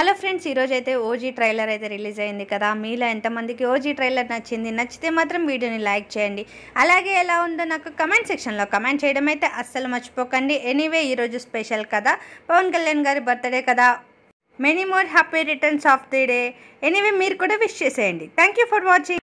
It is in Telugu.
హలో ఫ్రెండ్స్ ఈరోజు అయితే ఓజీ ట్రైలర్ అయితే రిలీజ్ అయింది కదా మీలో ఎంతమందికి ఓజీ ట్రైలర్ నచ్చింది నచ్చితే మాత్రం వీడియోని లైక్ చేయండి అలాగే ఎలా ఉందో నాకు కమెంట్ సెక్షన్లో కమెంట్ చేయడం అయితే అస్సలు మర్చిపోకండి ఎనీవే ఈరోజు స్పెషల్ కదా పవన్ కళ్యాణ్ గారి బర్త్డే కదా many more happy returns of the day anyway మీరు కూడా విష్ చేసేయండి థ్యాంక్ యూ ఫర్ వాచింగ్